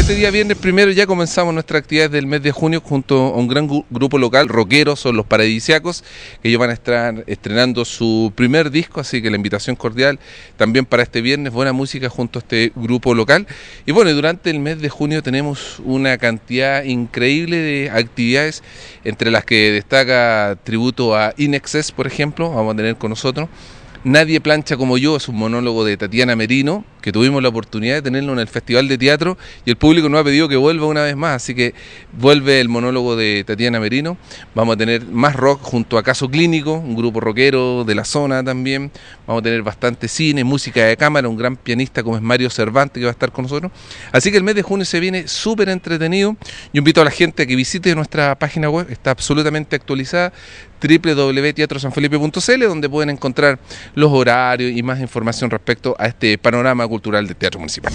este día viernes primero ya comenzamos nuestras actividades del mes de junio junto a un gran grupo local, rockeros, son los paradisiacos, que ellos van a estar estrenando su primer disco, así que la invitación cordial también para este viernes, buena música junto a este grupo local. Y bueno, durante el mes de junio tenemos una cantidad increíble de actividades, entre las que destaca tributo a Inexcess, por ejemplo, vamos a tener con nosotros. Nadie plancha como yo, es un monólogo de Tatiana Merino, que tuvimos la oportunidad de tenerlo en el Festival de Teatro y el público nos ha pedido que vuelva una vez más, así que vuelve el monólogo de Tatiana Merino, vamos a tener más rock junto a Caso Clínico, un grupo rockero de la zona también, vamos a tener bastante cine, música de cámara, un gran pianista como es Mario Cervantes que va a estar con nosotros, así que el mes de junio se viene súper entretenido, yo invito a la gente a que visite nuestra página web, está absolutamente actualizada, www.teatrosanfelipe.cl donde pueden encontrar los horarios y más información respecto a este panorama Cultural de Teatro Municipal.